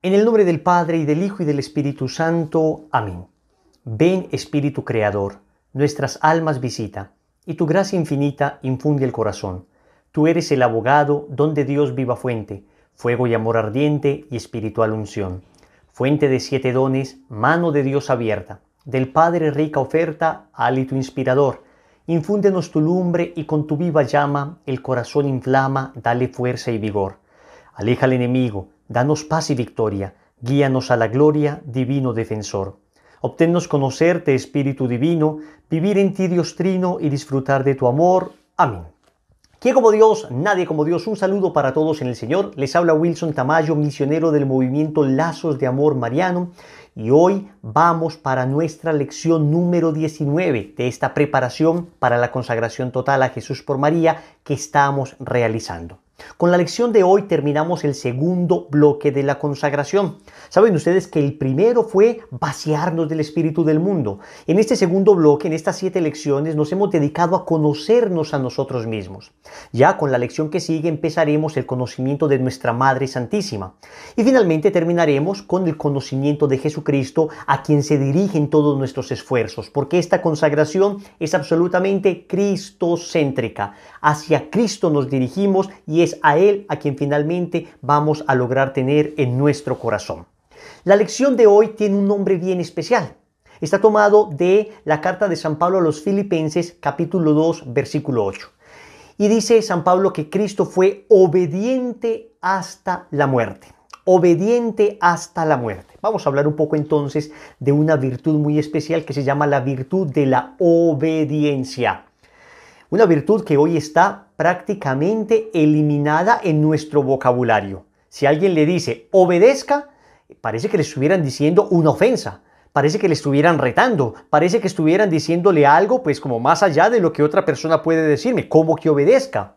En el nombre del Padre y del Hijo y del Espíritu Santo. Amén. Ven Espíritu Creador, nuestras almas visita, y tu gracia infinita infunde el corazón. Tú eres el abogado, donde Dios viva fuente, fuego y amor ardiente y espiritual unción. Fuente de siete dones, mano de Dios abierta, del Padre rica oferta, hálito inspirador. Infúndenos tu lumbre y con tu viva llama el corazón inflama, dale fuerza y vigor. Aleja al enemigo, Danos paz y victoria. Guíanos a la gloria, divino defensor. Obténnos conocerte, Espíritu Divino, vivir en ti, Dios Trino, y disfrutar de tu amor. Amén. ¿Quién como Dios? Nadie como Dios. Un saludo para todos en el Señor. Les habla Wilson Tamayo, misionero del movimiento Lazos de Amor Mariano. Y hoy vamos para nuestra lección número 19 de esta preparación para la consagración total a Jesús por María que estamos realizando. Con la lección de hoy terminamos el segundo bloque de la consagración. Saben ustedes que el primero fue vaciarnos del espíritu del mundo. En este segundo bloque, en estas siete lecciones, nos hemos dedicado a conocernos a nosotros mismos. Ya con la lección que sigue empezaremos el conocimiento de nuestra Madre Santísima. Y finalmente terminaremos con el conocimiento de Jesucristo a quien se dirigen todos nuestros esfuerzos, porque esta consagración es absolutamente cristocéntrica. Hacia Cristo nos dirigimos y es es a Él a quien finalmente vamos a lograr tener en nuestro corazón. La lección de hoy tiene un nombre bien especial. Está tomado de la carta de San Pablo a los Filipenses capítulo 2 versículo 8. Y dice San Pablo que Cristo fue obediente hasta la muerte obediente hasta la muerte. Vamos a hablar un poco entonces de una virtud muy especial que se llama la virtud de la obediencia. Una virtud que hoy está prácticamente eliminada en nuestro vocabulario. Si alguien le dice obedezca, parece que le estuvieran diciendo una ofensa, parece que le estuvieran retando, parece que estuvieran diciéndole algo pues como más allá de lo que otra persona puede decirme, como que obedezca.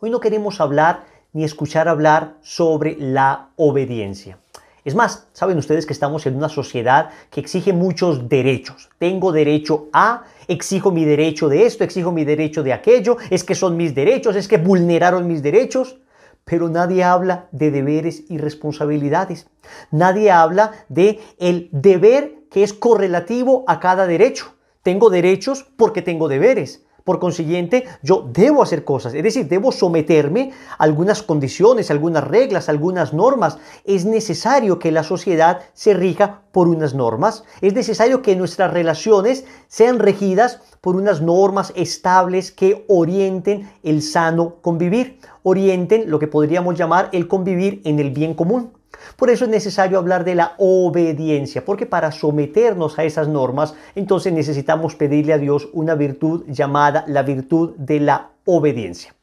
Hoy no queremos hablar ni escuchar hablar sobre la obediencia. Es más, saben ustedes que estamos en una sociedad que exige muchos derechos. Tengo derecho a, exijo mi derecho de esto, exijo mi derecho de aquello, es que son mis derechos, es que vulneraron mis derechos. Pero nadie habla de deberes y responsabilidades. Nadie habla de el deber que es correlativo a cada derecho. Tengo derechos porque tengo deberes. Por consiguiente, yo debo hacer cosas, es decir, debo someterme a algunas condiciones, algunas reglas, algunas normas. Es necesario que la sociedad se rija por unas normas, es necesario que nuestras relaciones sean regidas por unas normas estables que orienten el sano convivir, orienten lo que podríamos llamar el convivir en el bien común. Por eso es necesario hablar de la obediencia, porque para someternos a esas normas, entonces necesitamos pedirle a Dios una virtud llamada la virtud de la obediencia.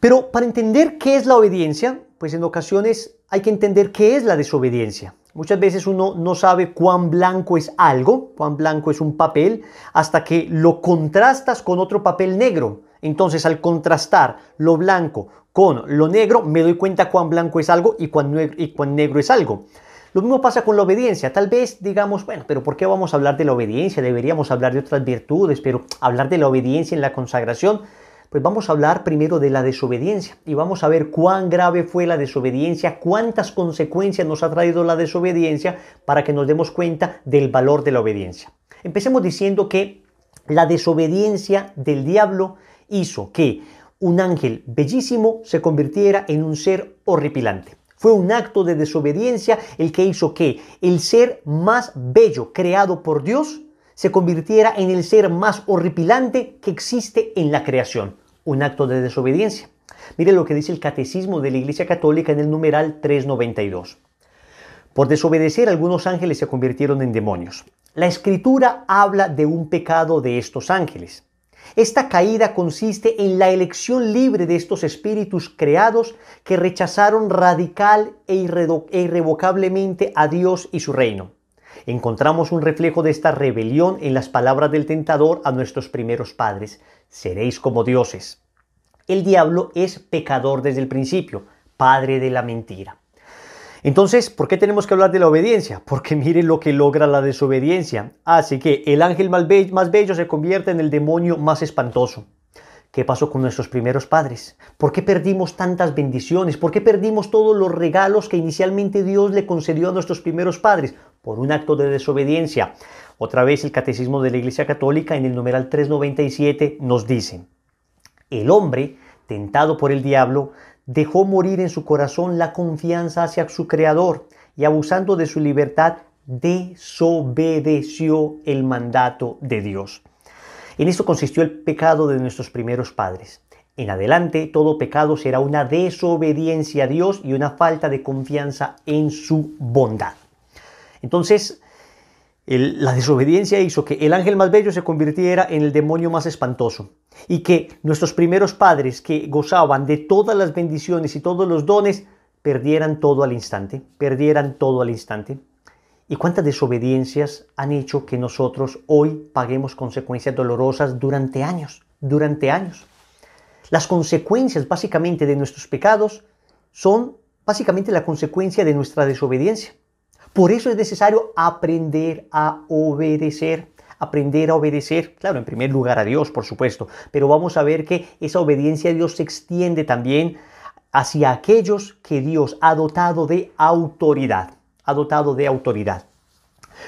Pero para entender qué es la obediencia, pues en ocasiones hay que entender qué es la desobediencia. Muchas veces uno no sabe cuán blanco es algo, cuán blanco es un papel, hasta que lo contrastas con otro papel negro. Entonces, al contrastar lo blanco con lo negro, me doy cuenta cuán blanco es algo y cuán, negro, es algo. Lo mismo pasa con la obediencia. Tal vez digamos, bueno, pero ¿por qué vamos a hablar de la obediencia? Deberíamos hablar de otras virtudes, pero hablar de la obediencia en la consagración, pues vamos a hablar primero de la desobediencia y vamos a ver cuán grave fue la desobediencia, cuántas consecuencias nos ha traído la desobediencia para que nos demos cuenta del valor de la obediencia. Empecemos diciendo que la desobediencia del diablo hizo que un ángel bellísimo se convirtiera en un ser horripilante. Fue un acto de desobediencia el que hizo que el ser más bello creado por Dios se convirtiera en el ser más horripilante que existe en la creación. Un acto de desobediencia. Mire lo que dice el Catecismo de la Iglesia Católica en el numeral 392. Por desobedecer algunos ángeles se convirtieron en demonios. La escritura habla de un pecado de estos ángeles. Esta caída consiste en la elección libre de estos espíritus creados que rechazaron radical e, e, irrevocablemente a Dios y su reino. Encontramos un reflejo de esta rebelión en las palabras del tentador a nuestros primeros padres. Seréis como dioses. El diablo es pecador desde el principio, padre de la mentira. Entonces, ¿por qué tenemos que hablar de la obediencia? Porque miren lo que logra la desobediencia. Así que el ángel más bello, se convierte en el demonio más espantoso. ¿Qué pasó con nuestros primeros padres? ¿Por qué perdimos tantas bendiciones? ¿Por qué perdimos todos los regalos que inicialmente Dios le concedió a nuestros primeros padres? Por un acto de desobediencia. Otra vez el Catecismo de la Iglesia Católica en el numeral 397 nos dice, el hombre, tentado por el diablo, dejó morir en su corazón la confianza hacia su Creador y abusando de su libertad desobedeció el mandato de Dios. En esto consistió el pecado de nuestros primeros padres. En adelante, todo pecado será una desobediencia a Dios y una falta de confianza en su bondad. Entonces, la desobediencia hizo que el ángel más bello se convirtiera en el demonio más espantoso y que nuestros primeros padres que gozaban de todas las bendiciones y todos los dones perdieran todo al instante, perdieran todo al instante. ¿Y cuántas desobediencias han hecho que nosotros hoy paguemos consecuencias dolorosas durante años, durante años? Las consecuencias básicamente de nuestros pecados son básicamente la consecuencia de nuestra desobediencia. Por eso es necesario aprender a obedecer aprender a obedecer, claro, en primer lugar a Dios, por supuesto, pero vamos a ver que esa obediencia a Dios se extiende también hacia aquellos que Dios ha dotado de autoridad, ha dotado de autoridad.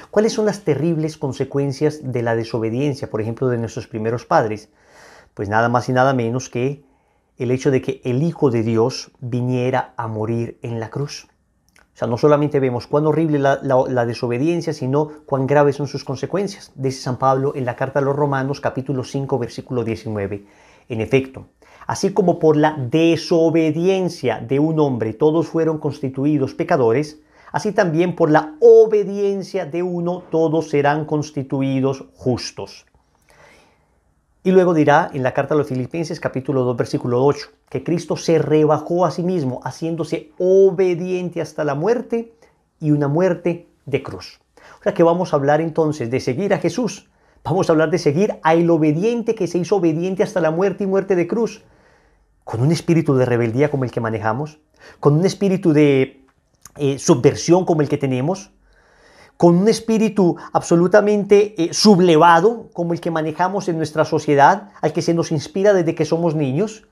¿Cuáles son las terribles consecuencias de la desobediencia, por ejemplo, de nuestros primeros padres? Pues nada más y nada menos que el hecho de que el Hijo de Dios viniera a morir en la cruz. O sea, no solamente vemos cuán horrible la, la, desobediencia, sino cuán graves son sus consecuencias, dice San Pablo en la carta a los Romanos capítulo 5 versículo 19. En efecto, así como por la desobediencia de un hombre todos fueron constituidos pecadores, así también por la obediencia de uno todos serán constituidos justos. Y luego dirá en la carta a los Filipenses capítulo 2 versículo 8 que Cristo se rebajó a sí mismo haciéndose obediente hasta la muerte y una muerte de cruz. O sea que vamos a hablar entonces de seguir a Jesús. Vamos a hablar de seguir a el obediente que se hizo obediente hasta la muerte y muerte de cruz. Con un espíritu de rebeldía como el que manejamos, con un espíritu de eh, subversión como el que tenemos, con un espíritu absolutamente eh, sublevado, como el que manejamos en nuestra sociedad, al que se nos inspira desde que somos niños.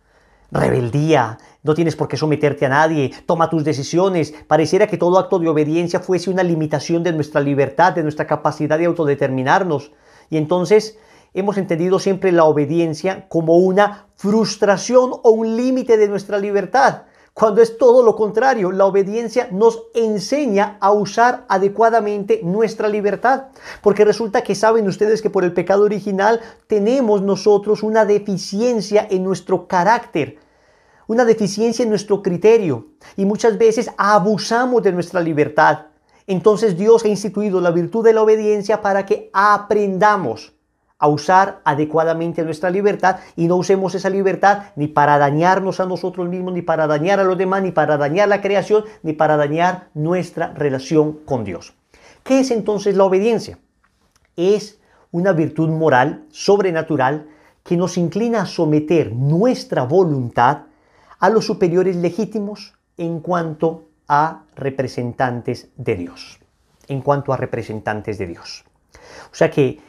Rebeldía, no tienes por qué someterte a nadie, toma tus decisiones. Pareciera que todo acto de obediencia fuese una limitación de nuestra libertad, de nuestra capacidad de autodeterminarnos. Y entonces hemos entendido siempre la obediencia como una frustración o un límite de nuestra libertad cuando es todo lo contrario. La obediencia nos enseña a usar adecuadamente nuestra libertad, porque resulta que saben ustedes que por el pecado original tenemos nosotros una deficiencia en nuestro carácter, una deficiencia en nuestro criterio, y muchas veces abusamos de nuestra libertad. Entonces Dios ha instituido la virtud de la obediencia para que aprendamos a usar adecuadamente nuestra libertad y no usemos esa libertad ni para dañarnos a nosotros mismos, ni para dañar a los demás, ni para dañar la creación, ni para dañar nuestra relación con Dios. ¿Qué es entonces la obediencia? Es una virtud moral, sobrenatural, que nos inclina a someter nuestra voluntad a los superiores legítimos en cuanto a representantes de Dios. En cuanto a representantes de Dios. O sea que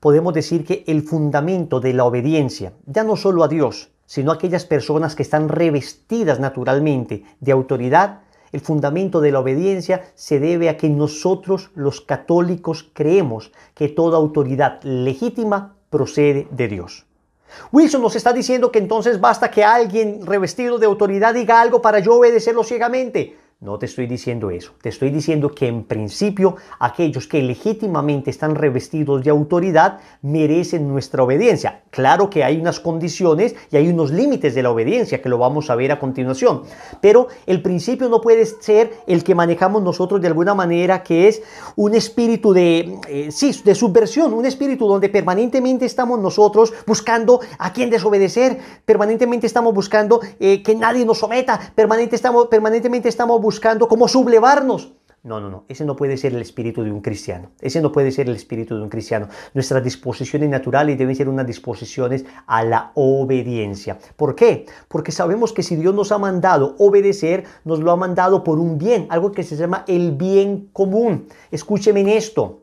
podemos decir que el fundamento de la obediencia, ya no solo a Dios, sino a aquellas personas que están revestidas naturalmente de autoridad, el fundamento de la obediencia se debe a que nosotros los católicos creemos que toda autoridad legítima procede de Dios. Wilson nos está diciendo que entonces basta que alguien revestido de autoridad diga algo para yo obedecerlo ciegamente. No te estoy diciendo eso, te estoy diciendo que en principio aquellos que legítimamente están revestidos de autoridad merecen nuestra obediencia. Claro que hay unas condiciones y hay unos límites de la obediencia que lo vamos a ver a continuación, pero el principio no puede ser el que manejamos nosotros de alguna manera que es un espíritu de, eh, de subversión, un espíritu donde permanentemente estamos nosotros buscando a quién desobedecer, permanentemente estamos buscando eh, que nadie nos someta, estamos, permanentemente estamos buscando buscando cómo sublevarnos. No, no, no, ese no puede ser el espíritu de un cristiano. Ese no puede ser el espíritu de un cristiano. Nuestras disposiciones naturales deben ser unas disposiciones a la obediencia. ¿Por qué? Porque sabemos que si Dios nos ha mandado obedecer, nos lo ha mandado por un bien, algo que se llama el bien común. Escúcheme en esto.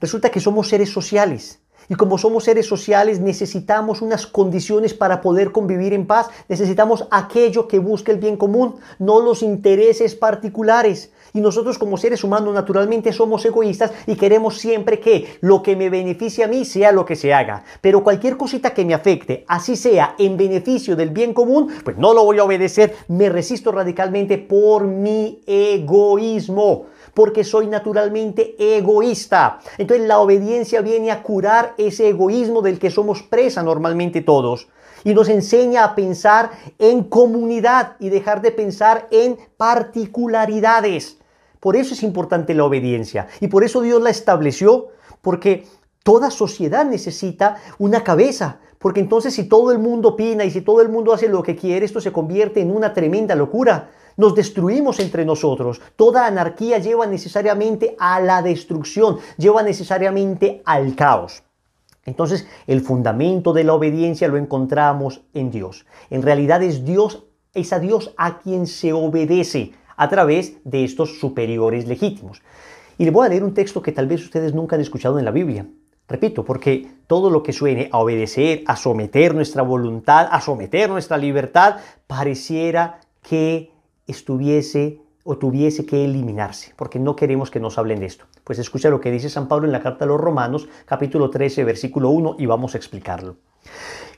Resulta que somos seres sociales. Y como somos seres sociales, necesitamos unas condiciones para poder convivir en paz. Necesitamos aquello que busque el bien común, no los intereses particulares. Y nosotros como seres humanos naturalmente somos egoístas y queremos siempre que lo que me beneficie a mí sea lo que se haga. Pero cualquier cosita que me afecte, así sea en beneficio del bien común, pues no lo voy a obedecer, me resisto radicalmente por mi egoísmo porque soy naturalmente egoísta. Entonces la obediencia viene a curar ese egoísmo del que somos presa normalmente todos y nos enseña a pensar en comunidad y dejar de pensar en particularidades. Por eso es importante la obediencia y por eso Dios la estableció, porque toda sociedad necesita una cabeza, porque entonces si todo el mundo opina y si todo el mundo hace lo que quiere, esto se convierte en una tremenda locura. Nos destruimos entre nosotros. Toda anarquía lleva necesariamente a la destrucción, lleva necesariamente al caos. Entonces el fundamento de la obediencia lo encontramos en Dios. En realidad es Dios, es a Dios a quien se obedece a través de estos superiores legítimos. Y le voy a leer un texto que tal vez ustedes nunca han escuchado en la Biblia. Repito, porque todo lo que suene a obedecer, a someter nuestra voluntad, a someter nuestra libertad, pareciera que estuviese o tuviese que eliminarse, porque no queremos que nos hablen de esto. Pues escucha lo que dice San Pablo en la carta a los Romanos, capítulo 13, versículo 1, y vamos a explicarlo.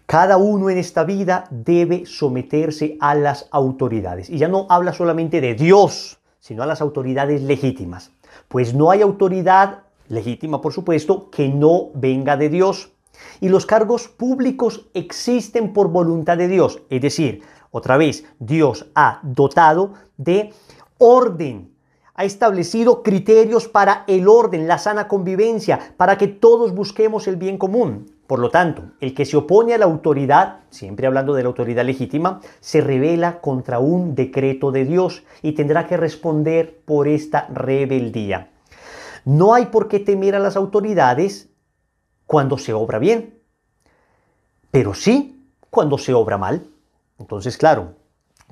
Cada uno en esta vida debe someterse a las autoridades. Y ya no habla solamente de Dios, sino a las autoridades legítimas. Pues no hay autoridad legítima por supuesto, que no venga de Dios. Y los cargos públicos existen por voluntad de Dios, es decir, otra vez, Dios ha dotado de orden, ha establecido criterios para el orden, la sana convivencia, para que todos busquemos el bien común. Por lo tanto, el que se opone a la autoridad, siempre hablando de la autoridad legítima, se revela contra un decreto de Dios y tendrá que responder por esta rebeldía. No hay por qué temer a las autoridades cuando se obra bien, pero sí cuando se obra mal. Entonces, claro,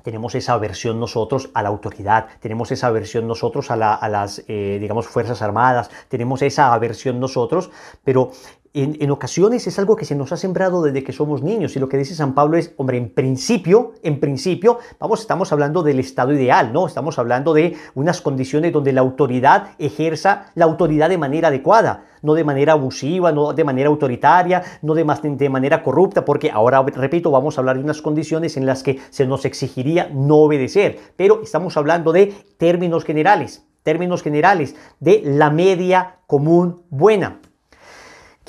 tenemos esa aversión nosotros a la autoridad, tenemos esa aversión nosotros a, las, eh, digamos, Fuerzas Armadas, tenemos esa aversión nosotros, pero en, ocasiones es algo que se nos ha sembrado desde que somos niños y lo que dice San Pablo es, hombre, en principio, en principio, vamos, estamos hablando del estado ideal, ¿no? Estamos hablando de unas condiciones donde la autoridad ejerza la autoridad de manera adecuada, no de manera abusiva, no de manera autoritaria, no de manera corrupta, porque ahora, repito, vamos a hablar de unas condiciones en las que se nos exigiría no obedecer, pero estamos hablando de términos generales, términos generales, de la media común buena.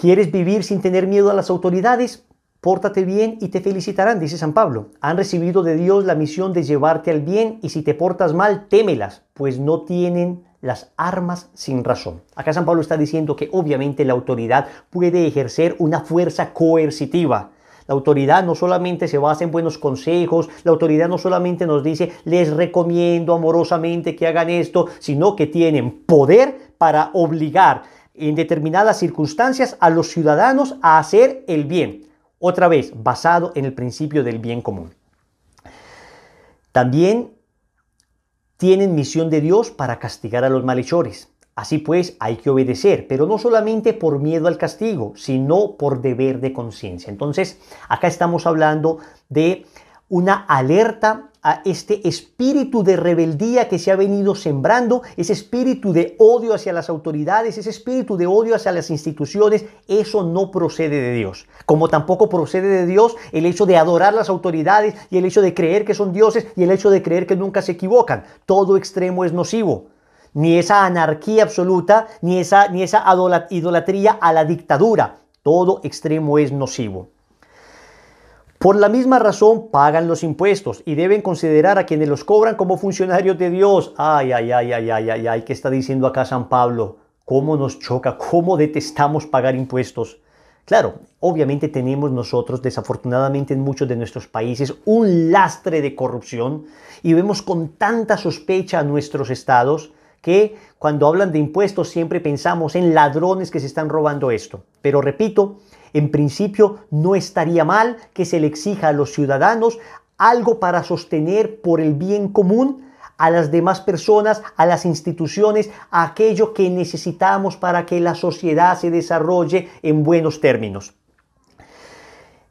¿Quieres vivir sin tener miedo a las autoridades? Pórtate bien y te felicitarán, dice San Pablo. Han recibido de Dios la misión de llevarte al bien y si te portas mal, témelas, pues no tienen las armas sin razón. Acá San Pablo está diciendo que obviamente la autoridad puede ejercer una fuerza coercitiva. La autoridad no solamente se basa en buenos consejos, la autoridad no solamente nos dice les recomiendo amorosamente que hagan esto, sino que tienen poder para obligar en determinadas circunstancias a los ciudadanos a hacer el bien, otra vez basado en el principio del bien común. También tienen misión de Dios para castigar a los malhechores. Así pues, hay que obedecer, pero no solamente por miedo al castigo, sino por deber de conciencia. Entonces, acá estamos hablando de una alerta a este espíritu de rebeldía que se ha venido sembrando, ese espíritu de odio hacia las autoridades, ese espíritu de odio hacia las instituciones, eso no procede de Dios. Como tampoco procede de Dios el hecho de adorar las autoridades y el hecho de creer que son dioses y el hecho de creer que nunca se equivocan. Todo extremo es nocivo ni esa anarquía absoluta, ni esa, ni esa idolatría a la dictadura. Todo extremo es nocivo. Por la misma razón pagan los impuestos y deben considerar a quienes los cobran como funcionarios de Dios. Ay, ay, ay, ay, ay, ay, ay, ¿qué está diciendo acá San Pablo? ¿Cómo nos choca? ¿Cómo detestamos pagar impuestos? Claro, obviamente tenemos nosotros, desafortunadamente en muchos de nuestros países, un lastre de corrupción y vemos con tanta sospecha a nuestros estados que cuando hablan de impuestos siempre pensamos en ladrones que se están robando esto. Pero repito, en principio, no estaría mal que se le exija a los ciudadanos algo para sostener por el bien común a las demás personas, a las instituciones, aquello que necesitamos para que la sociedad se desarrolle en buenos términos.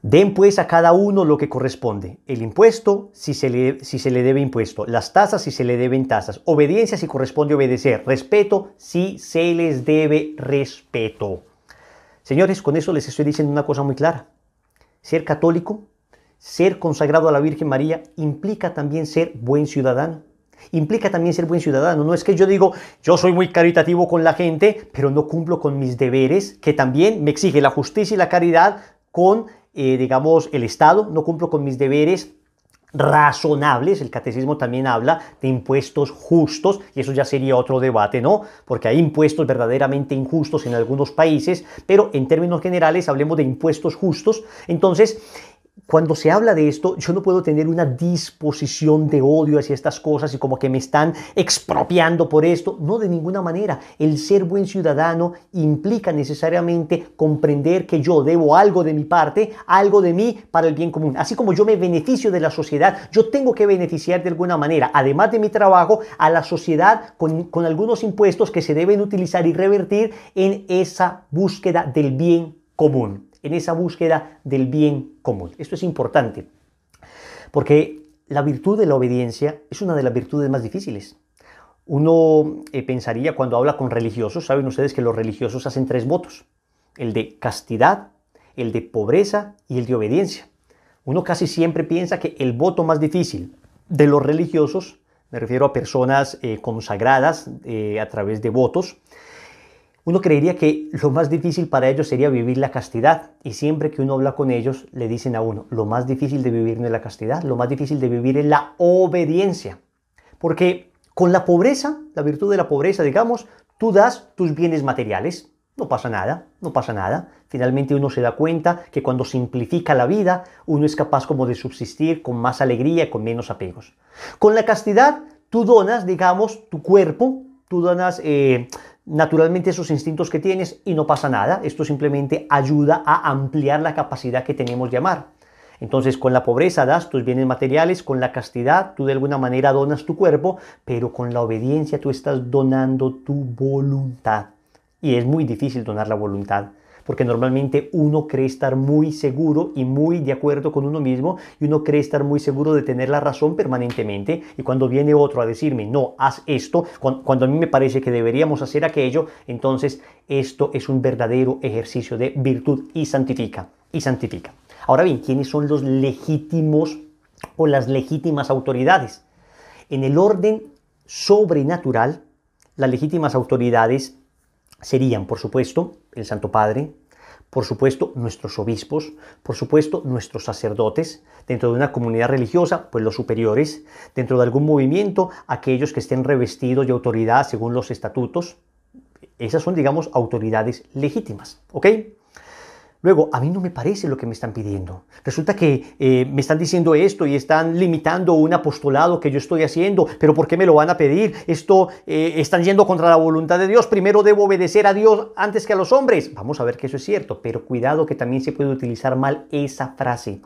Den pues a cada uno lo que corresponde. El impuesto, si se, le, si se le debe impuesto. Las tasas, si se le deben tasas. Obediencia, si corresponde obedecer. Respeto, si se les debe respeto. Señores, con eso les estoy diciendo una cosa muy clara. Ser católico, ser consagrado a la Virgen María, implica también ser buen ciudadano. Implica también ser buen ciudadano. No es que yo digo, yo soy muy caritativo con la gente, pero no cumplo con mis deberes, que también me exige la justicia y la caridad con, eh, digamos, el Estado. No cumplo con mis deberes razonables, el catecismo también habla de impuestos justos, y eso ya sería otro debate, ¿no? Porque hay impuestos verdaderamente injustos en algunos países, pero en términos generales hablemos de impuestos justos. Entonces, cuando se habla de esto, yo no puedo tener una disposición de odio hacia estas cosas y como que me están expropiando por esto. No, de ninguna manera. El ser buen ciudadano implica necesariamente comprender que yo debo algo de mi parte, algo de mí para el bien común. Así como yo me beneficio de la sociedad, yo tengo que beneficiar de alguna manera, además de mi trabajo, a la sociedad con, algunos impuestos que se deben utilizar y revertir en esa búsqueda del bien común en esa búsqueda del bien común. Esto es importante, porque la virtud de la obediencia es una de las virtudes más difíciles. Uno eh, pensaría cuando habla con religiosos, saben ustedes que los religiosos hacen tres votos, el de castidad, el de pobreza y el de obediencia. Uno casi siempre piensa que el voto más difícil de los religiosos, me refiero a personas eh, consagradas eh, a través de votos, uno creería que lo más difícil para ellos sería vivir la castidad y siempre que uno habla con ellos le dicen a uno, lo más difícil de vivir no es la castidad, lo más difícil de vivir es la obediencia. Porque con la pobreza, la virtud de la pobreza, digamos, tú das tus bienes materiales, no pasa nada, no pasa nada. Finalmente uno se da cuenta que cuando simplifica la vida, uno es capaz como de subsistir con más alegría y con menos apegos. Con la castidad, tú donas, digamos, tu cuerpo, tú donas eh, naturalmente esos instintos que tienes y no pasa nada. Esto simplemente ayuda a ampliar la capacidad que tenemos de amar. Entonces con la pobreza das tus bienes materiales, con la castidad tú de alguna manera donas tu cuerpo, pero con la obediencia tú estás donando tu voluntad. Y es muy difícil donar la voluntad porque normalmente uno cree estar muy seguro y muy de acuerdo con uno mismo y uno cree estar muy seguro de tener la razón permanentemente y cuando viene otro a decirme, no, haz esto, cuando a mí me parece que deberíamos hacer aquello, entonces esto es un verdadero ejercicio de virtud y santifica, y santifica. Ahora bien, ¿quiénes son los legítimos o las legítimas autoridades? En el orden sobrenatural, las legítimas autoridades serían, por supuesto, el Santo Padre, por supuesto nuestros obispos, por supuesto nuestros sacerdotes, dentro de una comunidad religiosa, pues los superiores, dentro de algún movimiento, aquellos que estén revestidos de autoridad según los estatutos. Esas son, digamos, autoridades legítimas, ¿ok? Luego, a mí no me parece lo que me están pidiendo. Resulta que eh, me están diciendo esto y están limitando un apostolado que yo estoy haciendo, pero ¿por qué me lo van a pedir? Esto eh, están yendo contra la voluntad de Dios. Primero debo obedecer a Dios antes que a los hombres. Vamos a ver que eso es cierto, pero cuidado que también se puede utilizar mal esa frase.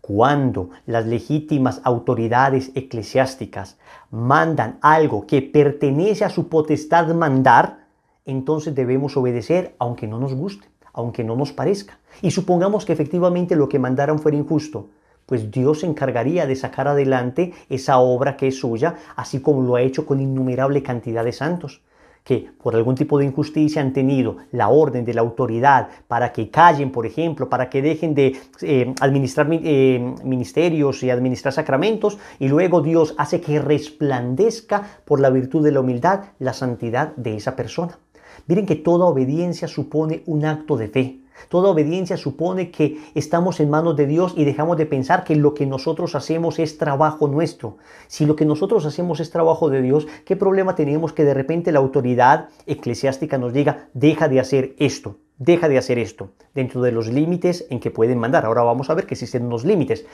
Cuando las legítimas autoridades eclesiásticas mandan algo que pertenece a su potestad mandar, entonces debemos obedecer aunque no nos guste aunque no nos parezca. Y supongamos que efectivamente lo que mandaron fuera injusto, pues Dios se encargaría de sacar adelante esa obra que es suya, así como lo ha hecho con innumerable cantidad de santos que por algún tipo de injusticia han tenido la orden de la autoridad para que callen, por ejemplo, para que dejen de eh, administrar eh, ministerios y administrar sacramentos, y luego Dios hace que resplandezca por la virtud de la humildad la santidad de esa persona. Miren que toda obediencia supone un acto de fe. Toda obediencia supone que estamos en manos de Dios y dejamos de pensar que lo que nosotros hacemos es trabajo nuestro. Si lo que nosotros hacemos es trabajo de Dios, ¿qué problema tenemos que de repente la autoridad eclesiástica nos diga, deja de hacer esto? Deja de hacer esto dentro de los límites en que pueden mandar. Ahora vamos a ver que existen unos límites.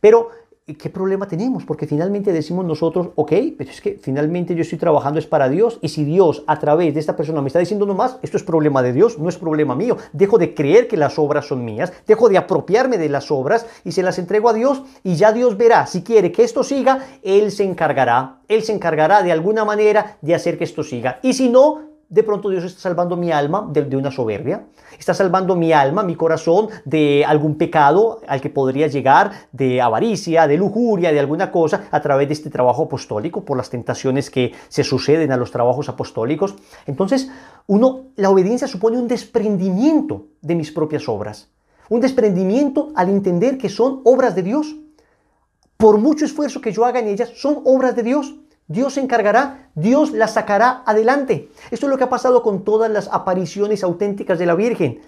Pero ¿qué problema tenemos? Porque finalmente decimos nosotros, ok, pero es que finalmente yo estoy trabajando es para Dios y si Dios a través de esta persona me está diciendo nomás, esto es problema de Dios, no es problema mío, dejo de creer que las obras son mías, dejo de apropiarme de las obras y se las entrego a Dios y ya Dios verá, si quiere que esto siga, Él se encargará, Él se encargará de alguna manera de hacer que esto siga y si no, de pronto Dios está salvando mi alma de, una soberbia, está salvando mi alma, mi corazón de algún pecado al que podría llegar, de avaricia, de lujuria, de alguna cosa, a través de este trabajo apostólico, por las tentaciones que se suceden a los trabajos apostólicos. Entonces, uno, la obediencia supone un desprendimiento de mis propias obras, un desprendimiento al entender que son obras de Dios. Por mucho esfuerzo que yo haga en ellas, son obras de Dios. Dios se encargará, Dios la sacará adelante. Esto es lo que ha pasado con todas las apariciones auténticas de la Virgen.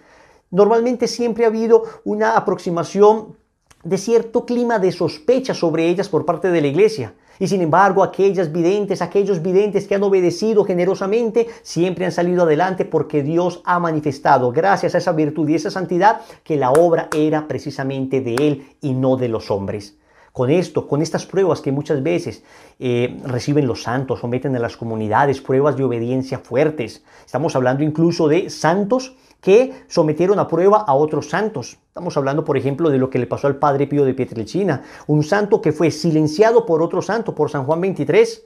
Normalmente siempre ha habido una aproximación de cierto clima de sospecha sobre ellas por parte de la iglesia. Y sin embargo, aquellas videntes, aquellos videntes que han obedecido generosamente, siempre han salido adelante porque Dios ha manifestado, gracias a esa virtud y esa santidad, que la obra era precisamente de Él y no de los hombres con esto, con estas pruebas que muchas veces eh, reciben los santos o meten en las comunidades, pruebas de obediencia fuertes. Estamos hablando incluso de santos que sometieron a prueba a otros santos. Estamos hablando, por ejemplo, de lo que le pasó al padre Pío de Pietrelcina, un santo que fue silenciado por otro santo, por San Juan 23,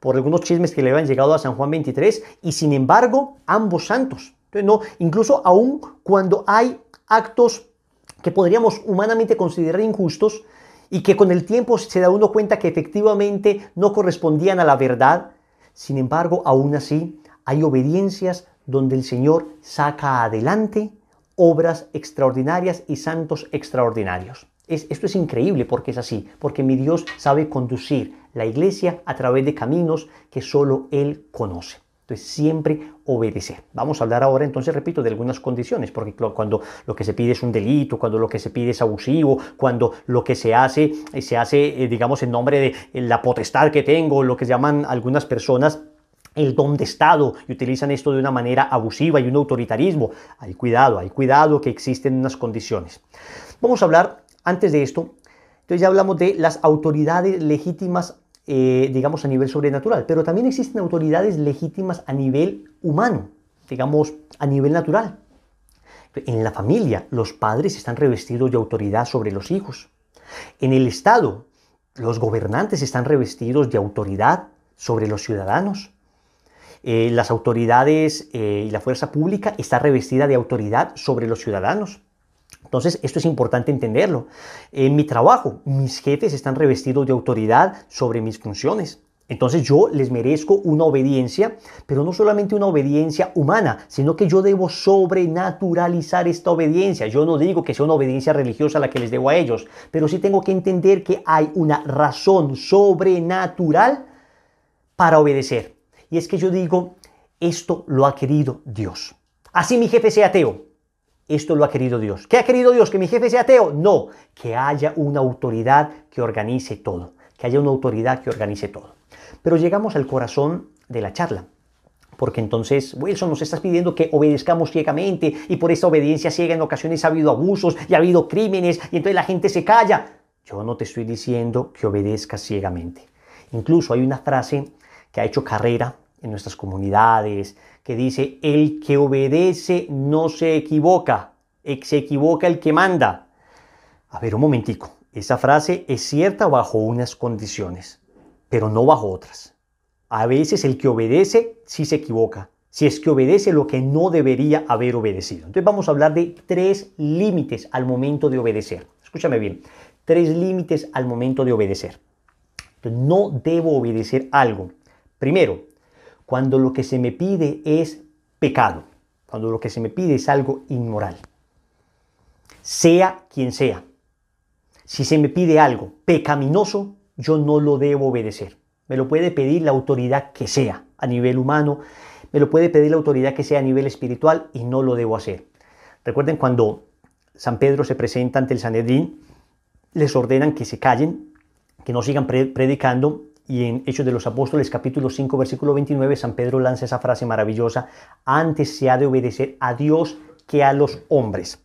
por algunos chismes que le habían llegado a San Juan 23, y sin embargo, ambos santos. no, incluso aún cuando hay actos que podríamos humanamente considerar injustos, y que con el tiempo se da uno cuenta que efectivamente no correspondían a la verdad. Sin embargo, aún así, hay obediencias donde el Señor saca adelante obras extraordinarias y santos extraordinarios. esto es increíble porque es así, porque mi Dios sabe conducir la iglesia a través de caminos que solo Él conoce. Entonces, siempre obedecer. Vamos a hablar ahora, entonces, repito, de algunas condiciones, porque cuando lo que se pide es un delito, cuando lo que se pide es abusivo, cuando lo que se hace eh, se hace, eh, digamos, en nombre de eh, la potestad que tengo, lo que llaman algunas personas el don de Estado y utilizan esto de una manera abusiva y un autoritarismo. Hay cuidado, hay cuidado que existen unas condiciones. Vamos a hablar antes de esto. Entonces ya hablamos de las autoridades legítimas eh, digamos, a nivel sobrenatural, pero también existen autoridades legítimas a nivel humano, digamos, a nivel natural. En la familia, los padres están revestidos de autoridad sobre los hijos. En el Estado, los gobernantes están revestidos de autoridad sobre los ciudadanos. Eh, las autoridades eh, y la fuerza pública está revestida de autoridad sobre los ciudadanos. Entonces, esto es importante entenderlo. En mi trabajo, mis jefes están revestidos de autoridad sobre mis funciones. Entonces yo les merezco una obediencia, pero no solamente una obediencia humana, sino que yo debo sobrenaturalizar esta obediencia. Yo no digo que sea una obediencia religiosa la que les debo a ellos, pero sí tengo que entender que hay una razón sobrenatural para obedecer. Y es que yo digo, esto lo ha querido Dios. Así mi jefe sea ateo, esto lo ha querido Dios. ¿Qué ha querido Dios? ¿Que mi jefe sea ateo? No, que haya una autoridad que organice todo. Que haya una autoridad que organice todo. Pero llegamos al corazón de la charla. Porque entonces, Wilson, nos estás pidiendo que obedezcamos ciegamente y por esa obediencia ciega en ocasiones ha habido abusos y ha habido crímenes y entonces la gente se calla. Yo no te estoy diciendo que obedezcas ciegamente. Incluso hay una frase que ha hecho carrera en nuestras comunidades, que dice, el que obedece no se equivoca, se equivoca el que manda. A ver, un momentico, esa frase es cierta bajo unas condiciones, pero no bajo otras. A veces el que obedece sí se equivoca, si es que obedece lo que no debería haber obedecido. Entonces vamos a hablar de tres límites al momento de obedecer. Escúchame bien, tres límites al momento de obedecer. No debo obedecer algo. Primero, cuando lo que se me pide es pecado, cuando lo que se me pide es algo inmoral. Sea quien sea, si se me pide algo pecaminoso, yo no lo debo obedecer. Me lo puede pedir la autoridad que sea a nivel humano, me lo puede pedir la autoridad que sea a nivel espiritual y no lo debo hacer. Recuerden cuando San Pedro se presenta ante el Sanedrín, les ordenan que se callen, que no sigan predicando y en Hechos de los Apóstoles capítulo 5 versículo 29 San Pedro lanza esa frase maravillosa, antes se ha de obedecer a Dios que a los hombres.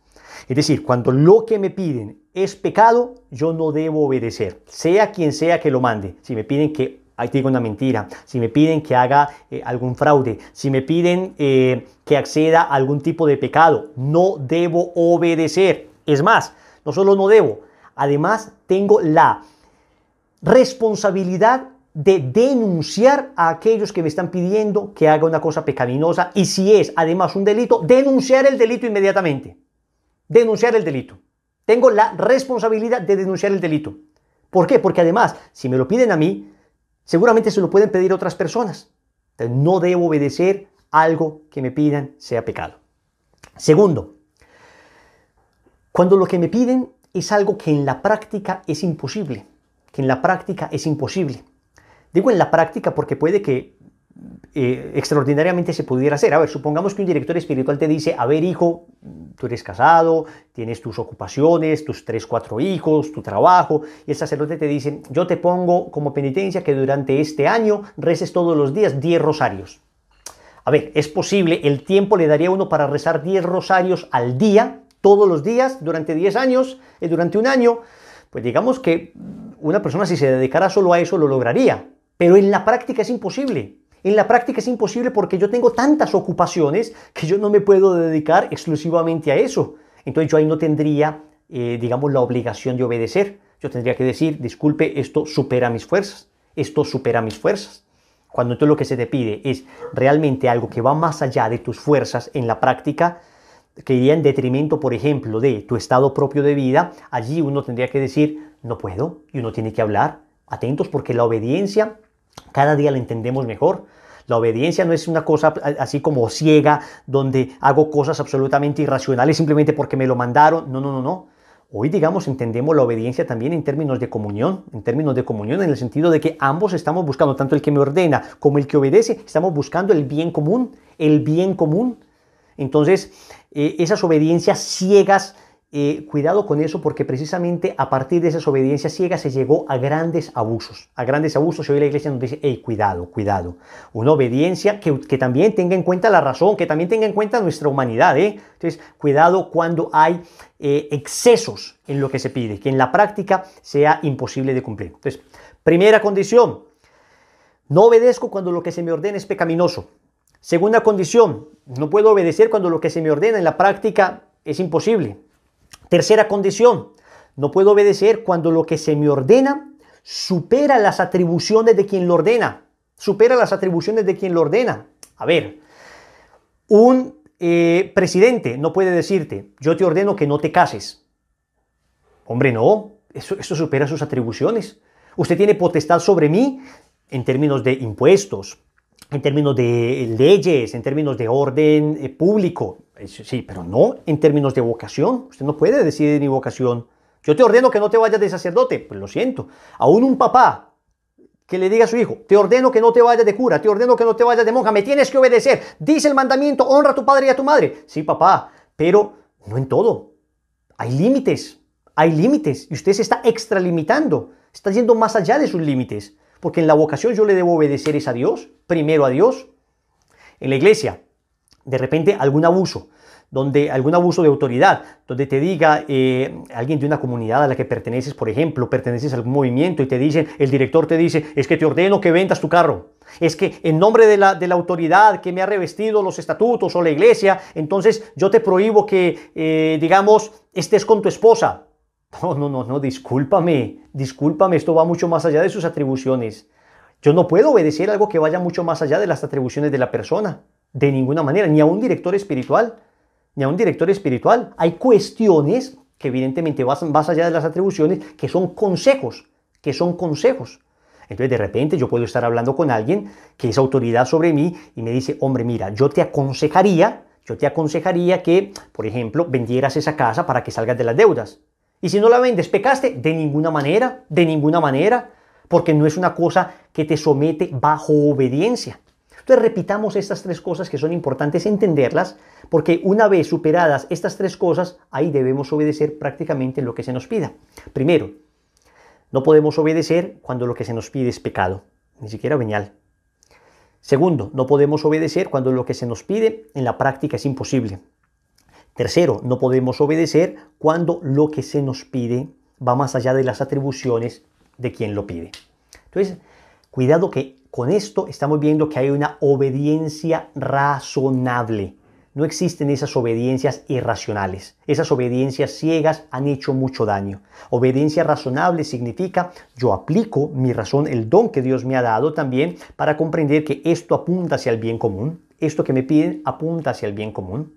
Es decir, cuando lo que me piden es pecado, yo no debo obedecer, sea quien sea que lo mande. Si me piden que ahí te una mentira, si me piden que haga eh, algún fraude, si me piden eh, que acceda a algún tipo de pecado, no debo obedecer. Es más, no solo no debo, además tengo la responsabilidad de denunciar a aquellos que me están pidiendo que haga una cosa pecaminosa y si es además un delito, denunciar el delito inmediatamente. Denunciar el delito. Tengo la responsabilidad de denunciar el delito. ¿Por qué? Porque además, si me lo piden a mí, seguramente se lo pueden pedir otras personas. no debo obedecer algo que me pidan sea pecado. Segundo, cuando lo que me piden es algo que en la práctica es imposible, que en la práctica es imposible. Digo en la práctica porque puede que eh, extraordinariamente se pudiera hacer. A ver, supongamos que un director espiritual te dice, a ver hijo, tú eres casado, tienes tus ocupaciones, tus tres, cuatro hijos, tu trabajo, y el sacerdote te dice, yo te pongo como penitencia que durante este año reces todos los días 10 rosarios. A ver, es posible, el tiempo le daría uno para rezar 10 rosarios al día, todos los días, durante 10 años, y eh, durante un año, pues digamos que una persona si se dedicara solo a eso lo lograría, pero en la práctica es imposible. En la práctica es imposible porque yo tengo tantas ocupaciones que yo no me puedo dedicar exclusivamente a eso. Entonces yo ahí no tendría, eh, digamos, la obligación de obedecer. Yo tendría que decir, disculpe, esto supera mis fuerzas. Esto supera mis fuerzas. Cuando entonces lo que se te pide es realmente algo que va más allá de tus fuerzas en la práctica, que iría en detrimento, por ejemplo, de tu estado propio de vida, allí uno tendría que decir, no puedo, y uno tiene que hablar. Atentos porque la obediencia cada día la entendemos mejor. La obediencia no es una cosa así como ciega, donde hago cosas absolutamente irracionales simplemente porque me lo mandaron. No, no, no, no. Hoy, digamos, entendemos la obediencia también en términos de comunión, en términos de comunión, en el sentido de que ambos estamos buscando, tanto el que me ordena como el que obedece, estamos buscando el bien común, el bien común. Entonces, eh, esas obediencias ciegas eh, cuidado con eso porque precisamente a partir de esa obediencia ciega se llegó a grandes abusos. A grandes abusos y hoy la iglesia nos dice, cuidado, cuidado. Una obediencia que, también tenga en cuenta la razón, que también tenga en cuenta nuestra humanidad. ¿eh? Entonces, cuidado cuando hay eh, excesos en lo que se pide, que en la práctica sea imposible de cumplir. Entonces, primera condición, no obedezco cuando lo que se me ordena es pecaminoso. Segunda condición, no puedo obedecer cuando lo que se me ordena en la práctica es imposible. Tercera condición, no puedo obedecer cuando lo que se me ordena supera las atribuciones de quien lo ordena. Supera las atribuciones de quien lo ordena. A ver, un eh, presidente no puede decirte, yo te ordeno que no te cases. Hombre, no, eso, eso supera sus atribuciones. Usted tiene potestad sobre mí en términos de impuestos, en términos de leyes, en términos de orden eh, público, Sí, pero no en términos de vocación. Usted no puede decir mi vocación. Yo te ordeno que no te vayas de sacerdote. Pues lo siento. Aún un papá que le diga a su hijo, te ordeno que no te vayas de cura, te ordeno que no te vayas de monja, me tienes que obedecer. Dice el mandamiento, honra a tu padre y a tu madre. Sí, papá, pero no en todo. Hay límites, hay límites. Y usted se está extralimitando, está yendo más allá de sus límites. Porque en la vocación yo le debo obedecer es a Dios, primero a Dios. En la iglesia, de repente algún abuso, donde algún abuso de autoridad, donde te diga eh, alguien de una comunidad a la que perteneces, por ejemplo, perteneces a algún movimiento y te dicen, el director te dice, es que te ordeno que vendas tu carro, es que en nombre de la, autoridad que me ha revestido los estatutos o la iglesia, entonces yo te prohíbo que, eh, digamos, estés con tu esposa. No, no, no, no, discúlpame, discúlpame, esto va mucho más allá de sus atribuciones. Yo no puedo obedecer algo que vaya mucho más allá de las atribuciones de la persona. De ninguna manera, ni a un director espiritual, ni a un director espiritual. Hay cuestiones que evidentemente van más allá de las atribuciones, que son consejos, que son consejos. Entonces de repente yo puedo estar hablando con alguien que es autoridad sobre mí y me dice, hombre, mira, yo te aconsejaría, yo te aconsejaría que, por ejemplo, vendieras esa casa para que salgas de las deudas. Y si no la vendes, pecaste de ninguna manera, de ninguna manera, porque no es una cosa que te somete bajo obediencia. Entonces repitamos estas tres cosas que son importantes entenderlas, porque una vez superadas estas tres cosas, ahí debemos obedecer prácticamente lo que se nos pida. Primero, no podemos obedecer cuando lo que se nos pide es pecado, ni siquiera venial. Segundo, no podemos obedecer cuando lo que se nos pide en la práctica es imposible. Tercero, no podemos obedecer cuando lo que se nos pide va más allá de las atribuciones de quien lo pide. Entonces, cuidado que con esto estamos viendo que hay una obediencia razonable. No existen esas obediencias irracionales. Esas obediencias ciegas han hecho mucho daño. Obediencia razonable significa yo aplico mi razón, el don que Dios me ha dado también, para comprender que esto apunta hacia el bien común. Esto que me piden apunta hacia el bien común.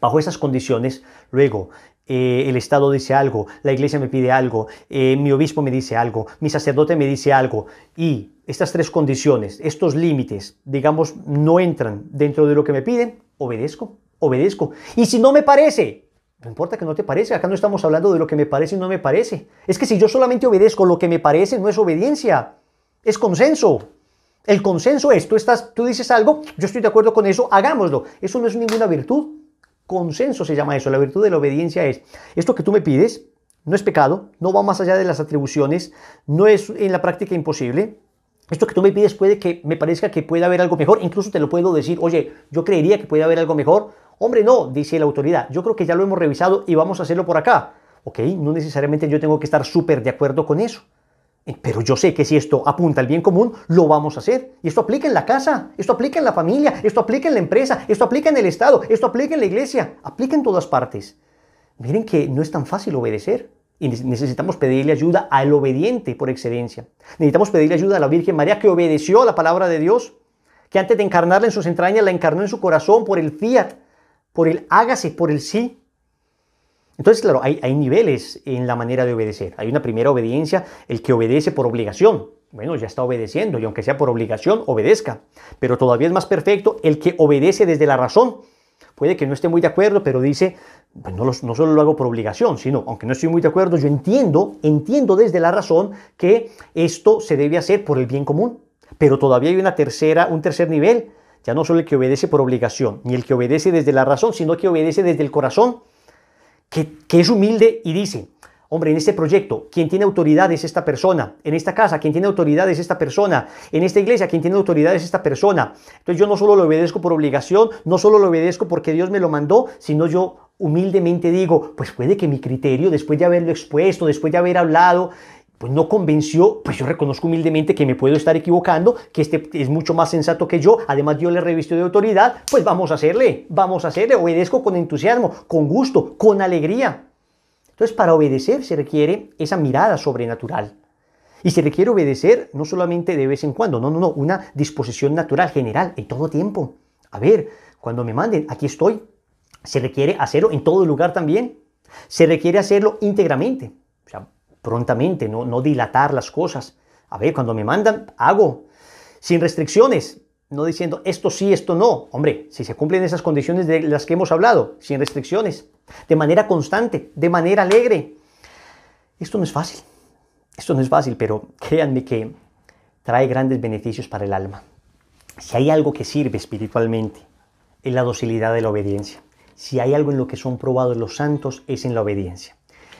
Bajo esas condiciones, luego eh, el Estado dice algo, la iglesia me pide algo, eh, mi obispo me dice algo, mi sacerdote me dice algo y estas tres condiciones, estos límites, digamos, no entran dentro de lo que me piden, obedezco, obedezco. Y si no me parece, no importa que no te parezca, acá no estamos hablando de lo que me parece y no me parece. Es que si yo solamente obedezco lo que me parece, no es obediencia, es consenso. El consenso es, tú, estás, tú dices algo, yo estoy de acuerdo con eso, hagámoslo. Eso no es ninguna virtud. Consenso se llama eso. La virtud de la obediencia es, esto que tú me pides no es pecado, no va más allá de las atribuciones, no es en la práctica imposible, esto que tú me pides puede que me parezca que pueda haber algo mejor, incluso te lo puedo decir, oye, yo creería que puede haber algo mejor. Hombre, no, dice la autoridad, yo creo que ya lo hemos revisado y vamos a hacerlo por acá. Ok, no necesariamente yo tengo que estar súper de acuerdo con eso. Eh, pero yo sé que si esto apunta al bien común, lo vamos a hacer. Y esto aplica en la casa, esto aplica en la familia, esto aplica en la empresa, esto aplica en el Estado, esto aplica en la iglesia, aplica en todas partes. Miren que no es tan fácil obedecer. Y necesitamos pedirle ayuda al obediente por excelencia. Necesitamos pedirle ayuda a la Virgen María que obedeció a la palabra de Dios, que antes de encarnarla en sus entrañas, la encarnó en su corazón por el fiat, por el hágase, por el sí. Entonces, claro, hay, hay niveles en la manera de obedecer. Hay una primera obediencia, el que obedece por obligación. Bueno, ya está obedeciendo y aunque sea por obligación, obedezca. Pero todavía es más perfecto el que obedece desde la razón, puede que no esté muy de acuerdo, pero dice, pues no, solo lo hago por obligación, sino, aunque no estoy muy de acuerdo, yo entiendo, entiendo desde la razón que esto se debe hacer por el bien común. Pero todavía hay una tercera, un tercer nivel, ya no solo el que obedece por obligación, ni el que obedece desde la razón, sino que obedece desde el corazón, que es humilde y dice, Hombre, en este proyecto, quien tiene autoridad es esta persona. En esta casa, quien tiene autoridad es esta persona. En esta iglesia, quien tiene autoridad es esta persona. Entonces yo no solo lo obedezco por obligación, no solo lo obedezco porque Dios me lo mandó, sino yo humildemente digo, pues puede que mi criterio, después de haberlo expuesto, después de haber hablado, pues no convenció, pues yo reconozco humildemente que me puedo estar equivocando, que este es mucho más sensato que yo, además yo le revisto de autoridad, pues vamos a hacerle, vamos a hacerle, obedezco con entusiasmo, con gusto, con alegría. Entonces, para obedecer se requiere esa mirada sobrenatural. Y se requiere obedecer no solamente de vez en cuando, no, no, no, una disposición natural, general, en todo tiempo. A ver, cuando me manden, aquí estoy. Se requiere hacerlo en todo lugar también. Se requiere hacerlo íntegramente, o sea, prontamente, no, no dilatar las cosas. A ver, cuando me mandan, hago. Sin restricciones, no diciendo esto sí, esto no. Hombre, si se cumplen esas condiciones de las que hemos hablado, sin restricciones, de manera constante, de manera alegre. Esto no es fácil. Esto no es fácil, pero créanme que trae grandes beneficios para el alma. Si hay algo que sirve espiritualmente, es la docilidad de la obediencia. Si hay algo en lo que son probados los santos, es en la obediencia.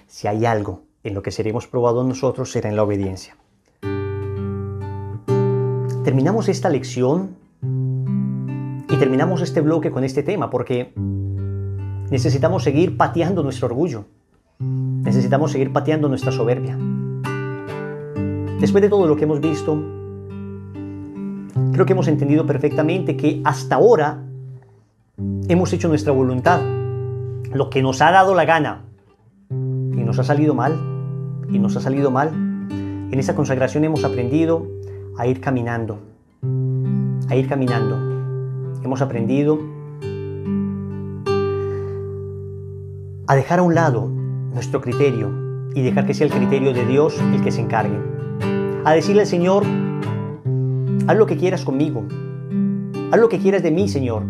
Si hay algo en lo que seremos probados nosotros, será en la obediencia. Terminamos esta lección y terminamos este bloque con este tema porque necesitamos seguir pateando nuestro orgullo. Necesitamos seguir pateando nuestra soberbia. Después de todo lo que hemos visto, creo que hemos entendido perfectamente que hasta ahora hemos hecho nuestra voluntad, lo que nos ha dado la gana. Y nos ha salido mal, y nos ha salido mal. En esa consagración hemos aprendido a ir caminando, a ir caminando hemos aprendido a dejar a un lado nuestro criterio y dejar que sea el criterio de Dios el que se encargue. A decirle al Señor, haz lo que quieras conmigo, haz lo que quieras de mí, Señor.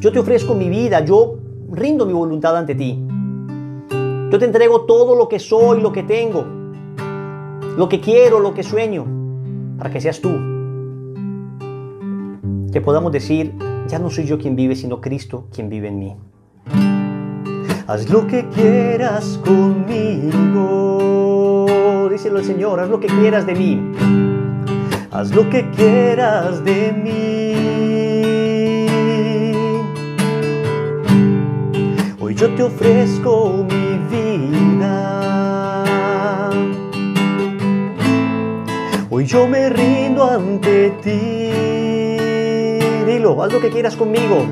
Yo te ofrezco mi vida, yo rindo mi voluntad ante ti. Yo te entrego todo lo que soy, lo que tengo, lo que quiero, lo que sueño, para que seas tú. Que podamos decir, ya no soy yo quien vive, sino Cristo quien vive en mí. Haz lo que quieras conmigo. Díselo al Señor, haz lo que quieras de mí. Haz lo que quieras de mí. Hoy yo te ofrezco mi vida. Hoy yo me rindo ante ti haz lo que quieras conmigo.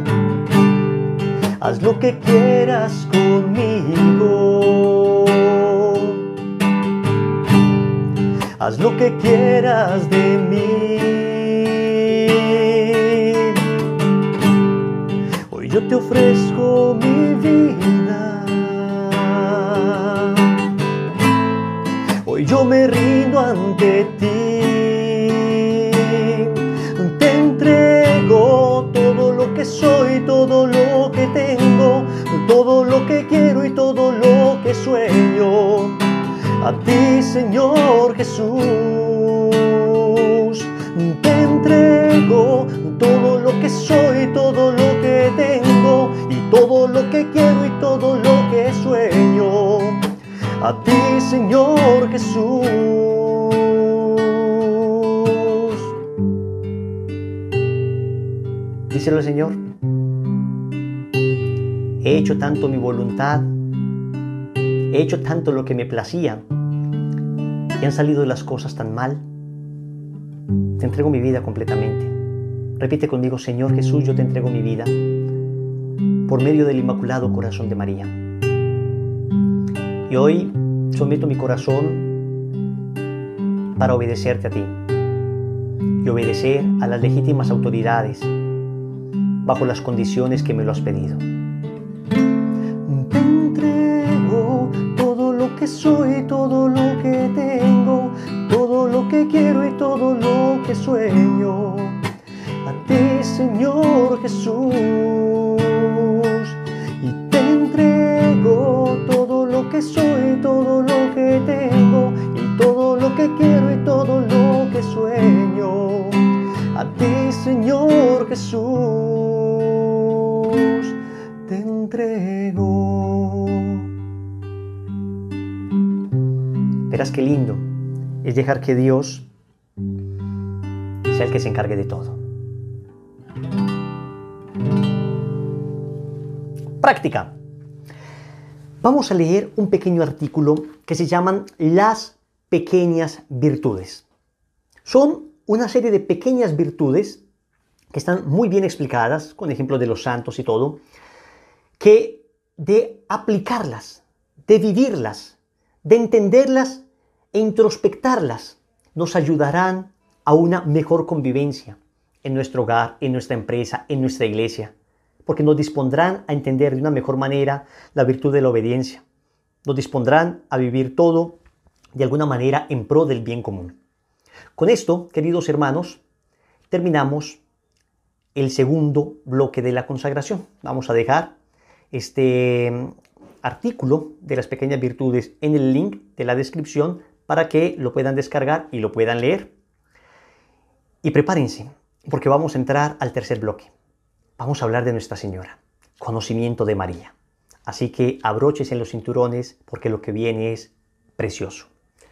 Haz lo que quieras conmigo. Haz lo que quieras de mí. Hoy yo te ofrezco mi vida. Hoy yo me rindo ante ti. soy, todo lo que tengo, todo lo que quiero y todo lo que sueño. A ti, Señor Jesús, te entrego todo lo que soy, todo lo que tengo, y todo lo que quiero y todo lo que sueño. A ti, Señor Jesús. Díselo al Señor. He hecho tanto mi voluntad, he hecho tanto lo que me placía y han salido las cosas tan mal. Te entrego mi vida completamente. Repite conmigo, Señor Jesús, yo te entrego mi vida por medio del Inmaculado Corazón de María. Y hoy someto mi corazón para obedecerte a ti y obedecer a las legítimas autoridades bajo las condiciones que me lo has pedido. Te entrego todo lo que soy, todo lo que tengo, todo lo que quiero y todo lo que sueño. A ti, Señor Jesús. Y te entrego todo lo que soy, todo lo que tengo, y todo lo que quiero y todo lo que sueño. Señor Jesús, te entrego. Verás qué lindo es dejar que Dios sea el que se encargue de todo. Práctica. Vamos a leer un pequeño artículo que se llaman Las pequeñas virtudes. Son una serie de pequeñas virtudes que están muy bien explicadas, con ejemplo de los santos y todo, que de aplicarlas, de vivirlas, de entenderlas e introspectarlas, nos ayudarán a una mejor convivencia en nuestro hogar, en nuestra empresa, en nuestra iglesia, porque nos dispondrán a entender de una mejor manera la virtud de la obediencia, nos dispondrán a vivir todo de alguna manera en pro del bien común. Con esto, queridos hermanos, terminamos el segundo bloque de la consagración. Vamos a dejar este mm, artículo de las pequeñas virtudes en el link de la descripción para que lo puedan descargar y lo puedan leer. Y prepárense, porque vamos a entrar al tercer bloque. Vamos a hablar de Nuestra Señora, conocimiento de María. Así que abróchense en los cinturones porque lo que viene es precioso.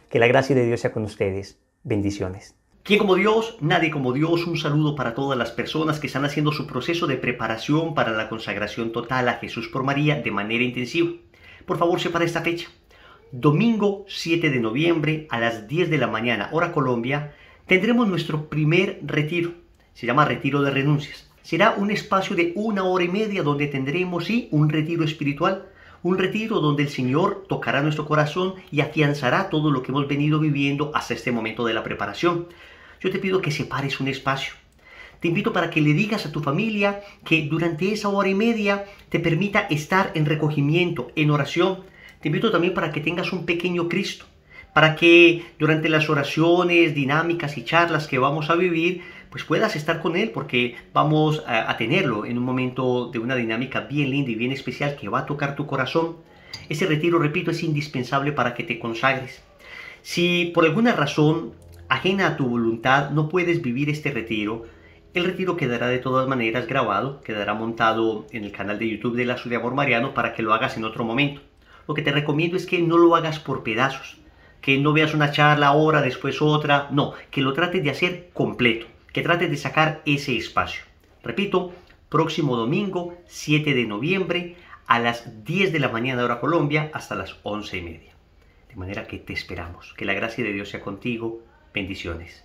Que la gracia de Dios sea con ustedes. Bendiciones. ¿Quién como Dios? Nadie como Dios. Un saludo para todas las personas que están haciendo su proceso de preparación para la consagración total a Jesús por María de manera intensiva. Por favor, separa esta fecha. Domingo 7 de noviembre a las 10 de la mañana, hora Colombia, tendremos nuestro primer retiro. Se llama Retiro de Renuncias. Será un espacio de una hora y media donde tendremos, sí, un retiro espiritual un retiro donde el Señor tocará nuestro corazón y afianzará todo lo que hemos venido viviendo hasta este momento de la preparación. Yo te pido que separes un espacio. Te invito para que le digas a tu familia que durante esa hora y media te permita estar en recogimiento, en oración. Te invito también para que tengas un pequeño Cristo, para que durante las oraciones, dinámicas y charlas que vamos a vivir, pues puedas estar con él porque vamos a, tenerlo en un momento de una dinámica bien linda y bien especial que va a tocar tu corazón. Ese retiro, repito, es indispensable para que te consagres. Si por alguna razón ajena a tu voluntad no puedes vivir este retiro, el retiro quedará de todas maneras grabado, quedará montado en el canal de YouTube de la de Amor Mariano para que lo hagas en otro momento. Lo que te recomiendo es que no lo hagas por pedazos, que no veas una charla ahora, después otra, no, que lo trates de hacer completo que trates de sacar ese espacio. Repito, próximo domingo 7 de noviembre a las 10 de la mañana hora Colombia hasta las 11 y media. De manera que te esperamos. Que la gracia de Dios sea contigo. Bendiciones.